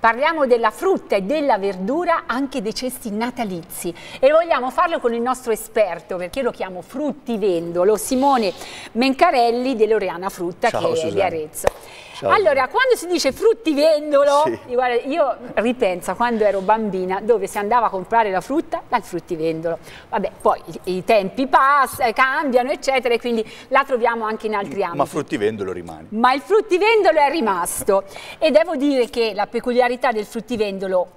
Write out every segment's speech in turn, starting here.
Parliamo della frutta e della verdura anche dei cesti natalizi e vogliamo farlo con il nostro esperto perché lo chiamo fruttivendolo, Simone Mencarelli dell'Oreana Frutta Ciao, che Susanna. è di Arezzo. Ciao. Allora, quando si dice fruttivendolo, sì. guarda, io ripenso quando ero bambina dove si andava a comprare la frutta dal fruttivendolo. Vabbè, poi i tempi passano, eh, cambiano, eccetera, e quindi la troviamo anche in altri ambiti. Ma fruttivendolo rimane. Ma il fruttivendolo è rimasto. e devo dire che la peculiarità del fruttivendolo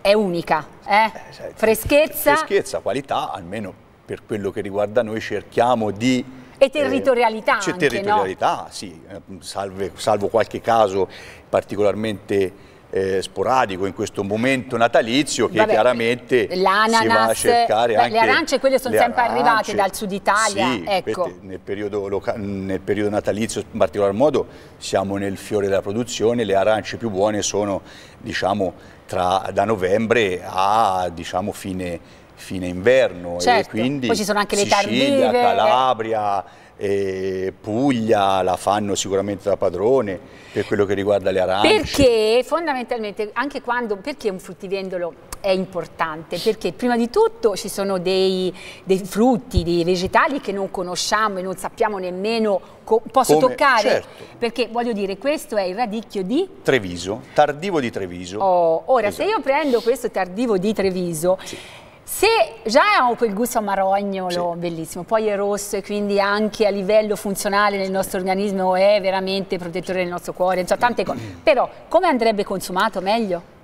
è unica. Eh? Eh, sai, freschezza. Freschezza, qualità, almeno per quello che riguarda noi cerchiamo di e eh, territorialità C'è anche, territorialità, no? sì, eh, salve, salvo qualche caso particolarmente... Eh, sporadico in questo momento natalizio che Vabbè, chiaramente si va a cercare beh, anche le arance quelle sono sempre arance, arrivate dal sud Italia sì, ecco. queste, nel, periodo nel, periodo natalizio in particolar modo siamo nel fiore della produzione le arance più buone sono diciamo tra, da novembre a diciamo fine fine inverno certo. e quindi Poi ci sono anche Sicilia, le Sicilia, Calabria, eh, Puglia la fanno sicuramente da padrone per quello che riguarda le arance. Perché fondamentalmente anche quando, perché un fruttivendolo è importante? Perché prima di tutto ci sono dei, dei frutti, dei vegetali che non conosciamo e non sappiamo nemmeno posso Come, toccare? Certo. Perché voglio dire, questo è il radicchio di? Treviso, tardivo di Treviso. Oh, ora esatto. se io prendo questo tardivo di Treviso... Sì se già ho quel gusto amarognolo, sì. bellissimo, poi è rosso e quindi anche a livello funzionale nel nostro organismo è veramente protettore del nostro cuore, già tante cose. Mm. Però come andrebbe consumato meglio?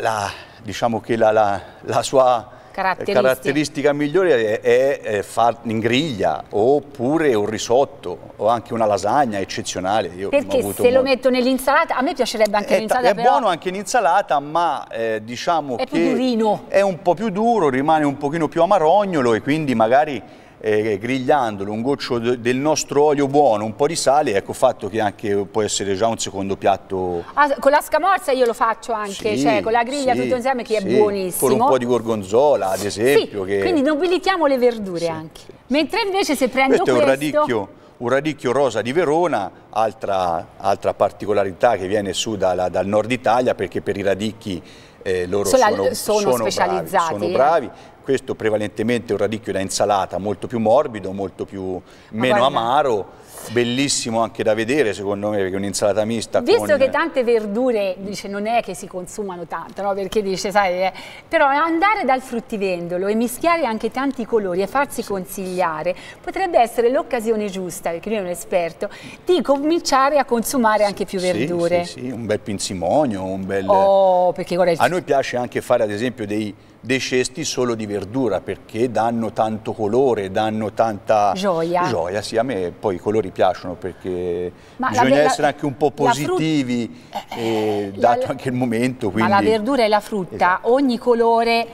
La, diciamo che la, la, la sua caratteristica, caratteristica migliore è, è far in griglia oppure un risotto o anche una lasagna eccezionale. Io Perché se lo metto nell'insalata, a me piacerebbe anche eh, l'insalata. È però... buono anche in insalata, ma eh, diciamo è che è un po' più duro, rimane un pochino più amarognolo e quindi magari eh, grigliandolo, un goccio del nostro olio buono, un po' di sale, ecco fatto che anche può essere già un secondo piatto. Ah, con la scamorza io lo faccio anche, sì, cioè con la griglia sì, tutto insieme che sì, è buonissimo. Con un po' di gorgonzola ad esempio. Che... Quindi nobilitiamo le verdure anche. Mentre invece se prendo questo... Questo è un radicchio un radicchio rosa di Verona, altra, altra particolarità che viene su dalla, dal nord Italia perché per i radicchi eh, loro sono, sono, sono specializzati. Bravi, sono bravi, questo prevalentemente un radicchio da insalata, molto più morbido, molto più, meno guarda, amaro bellissimo anche da vedere secondo me perché un'insalata mista visto con... che tante verdure dice non è che si consumano tanto no? perché dice sai eh, però andare dal fruttivendolo e mischiare anche tanti colori e farsi consigliare potrebbe essere l'occasione giusta perché lui è un esperto di cominciare a consumare anche più verdure sì, sì, sì. un bel pinsimonio un bel oh, perché guarda, a noi piace anche fare ad esempio dei dei cesti solo di verdura perché danno tanto colore, danno tanta gioia, gioia sì, a me poi i colori ti piacciono perché ma bisogna vera, essere anche un po' positivi, frutta, eh, eh, eh, eh, dato anche il momento. Quindi. Ma la verdura e la frutta, esatto. ogni colore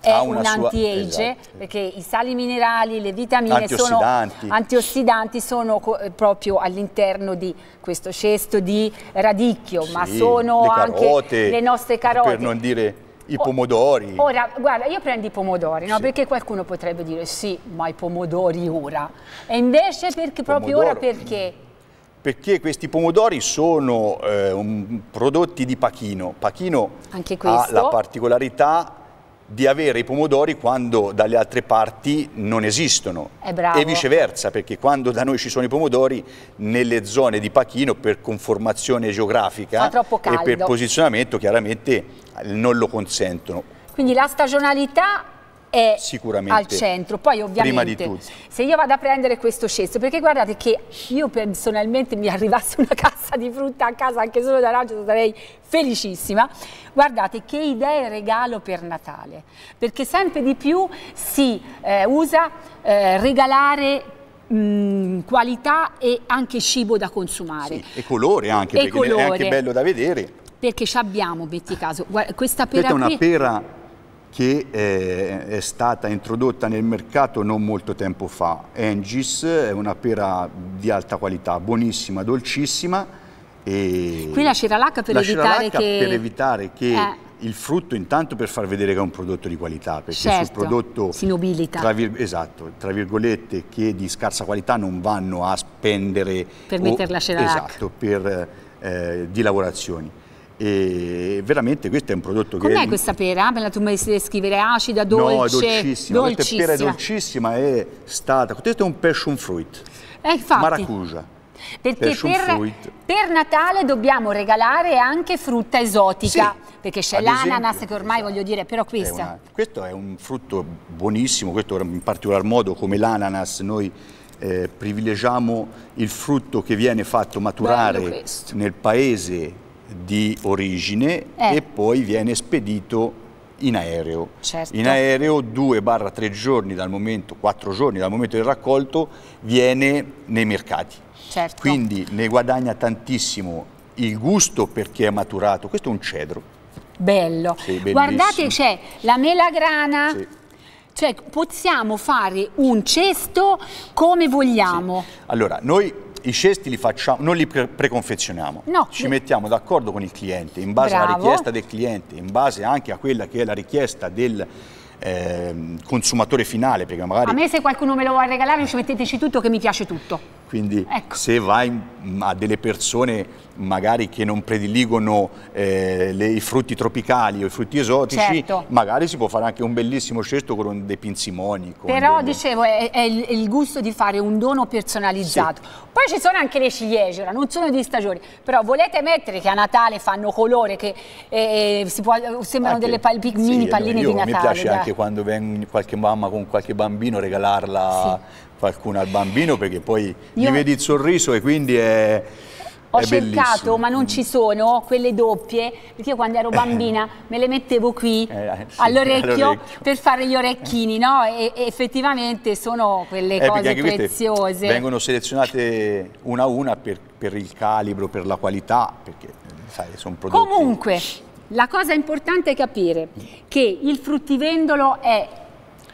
è un anti-age esatto. perché i sali minerali, le vitamine antiossidanti. sono antiossidanti sono proprio all'interno di questo cesto di radicchio, sì, ma sono le carote, anche le nostre carote. Per non dire i pomodori. Ora, guarda, io prendo i pomodori, no? sì. perché qualcuno potrebbe dire sì, ma i pomodori ora. E invece perché, proprio ora perché? Perché questi pomodori sono eh, un, prodotti di Pachino. Pachino ha la particolarità di avere i pomodori quando dalle altre parti non esistono e viceversa perché quando da noi ci sono i pomodori nelle zone di Pachino per conformazione geografica e per posizionamento chiaramente non lo consentono. Quindi la stagionalità è al centro. Poi ovviamente se io vado a prendere questo cesto, perché guardate che io personalmente mi arrivasse una cassa di frutta a casa anche solo da raggio sarei felicissima. Guardate che idee regalo per Natale, perché sempre di più si eh, usa eh, regalare mm, qualità e anche cibo da consumare. Sì, e colore anche, e perché colore. è anche bello da vedere. Perché ci abbiamo, metti caso, questa pera Questa è una pera che è, eh, è stata introdotta nel mercato non molto tempo fa. Engis è una pera di alta qualità, buonissima, dolcissima. E Qui la Ciralac per, che... per evitare che... Eh il frutto intanto per far vedere che è un prodotto di qualità, perché certo, sul prodotto si nobilita. Tra vir, esatto, tra virgolette che di scarsa qualità non vanno a spendere per metterla a Esatto, per eh, di lavorazioni e veramente questo è un prodotto Com che... Com'è questa pera? Me la tu mi scrivere acida, dolce? No, è dolcissima, dolcissima. questa pera è dolcissima, è stata... Questo è un passion fruit, eh, infatti. maracuja. Perché per, per, Natale dobbiamo regalare anche frutta esotica, sì, perché c'è l'ananas che ormai esatto. voglio dire, però questa... È una, questo è un frutto buonissimo, questo in particolar modo come l'ananas noi eh, privilegiamo il frutto che viene fatto maturare nel paese di origine eh. e poi viene spedito in aereo. Certo. In aereo 2-3 giorni dal momento, 4 giorni dal momento del raccolto viene nei mercati. Certo. Quindi ne guadagna tantissimo il gusto perché è maturato. Questo è un cedro. Bello. Sì, Guardate c'è la melagrana. Sì. Cioè possiamo fare un cesto come vogliamo. Sì. Allora, noi i cesti li facciamo, non li pre preconfezioniamo, no, ci mettiamo d'accordo con il cliente, in base Bravo. alla richiesta del cliente, in base anche a quella che è la richiesta del eh, consumatore finale. Magari... A me se qualcuno me lo vuole regalare ci metteteci tutto che mi piace tutto. Quindi ecco. se vai a delle persone magari che non prediligono eh, le, i frutti tropicali o i frutti esotici, certo. magari si può fare anche un bellissimo scesto con dei pinzimoni. Però delle... dicevo, è, è, il, il, gusto di fare un dono personalizzato. Sì. Poi ci sono anche le ciliegie, ora non sono di stagione, però volete mettere che a Natale fanno colore, che eh, eh può, eh, sembrano anche, delle pal mini sì, palline io, di Natale. Mi piace dai. anche quando viene qualche mamma con qualche bambino regalarla... Sì qualcuno al bambino perché poi Io... gli vedi il sorriso e quindi è ho cercato ma non ci sono quelle doppie perché io quando ero eh. bambina me le mettevo qui eh, sì, all'orecchio per fare gli orecchini no? e, e effettivamente sono quelle eh, cose preziose vengono selezionate una a una per, per, il calibro per la qualità perché sai sono prodotti comunque la cosa importante è capire mm. che il fruttivendolo è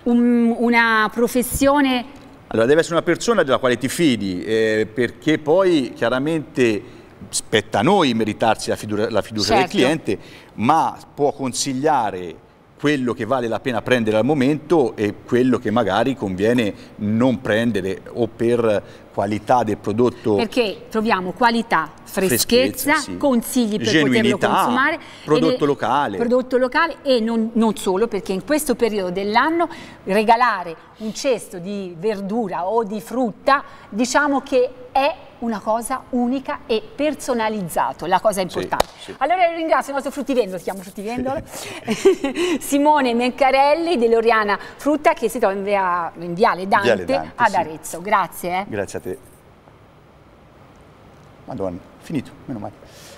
un, una professione allora deve essere una persona della quale ti fidi, eh, perché poi chiaramente spetta a noi meritarsi la fiducia, la fiducia certo. del cliente, ma può consigliare quello che vale la pena prendere al momento e quello che magari conviene non prendere o per qualità del prodotto. Perché troviamo qualità, freschezza, freschezza sì. consigli per Genuinità, poterlo consumare. Prodotto locale. Prodotto locale e non, non solo perché in questo periodo dell'anno regalare un cesto di verdura o di frutta diciamo che è una cosa unica e personalizzato, la cosa importante. Sì, sì. Allora ringrazio il nostro fruttivendolo, si chiama fruttivendolo, sì. Simone Mencarelli dell'Oriana Frutta che si trova in, via, in Viale Dante, Viale Dante ad Arezzo. Grazie. Eh. Grazie a te. Madonna, finito, meno male.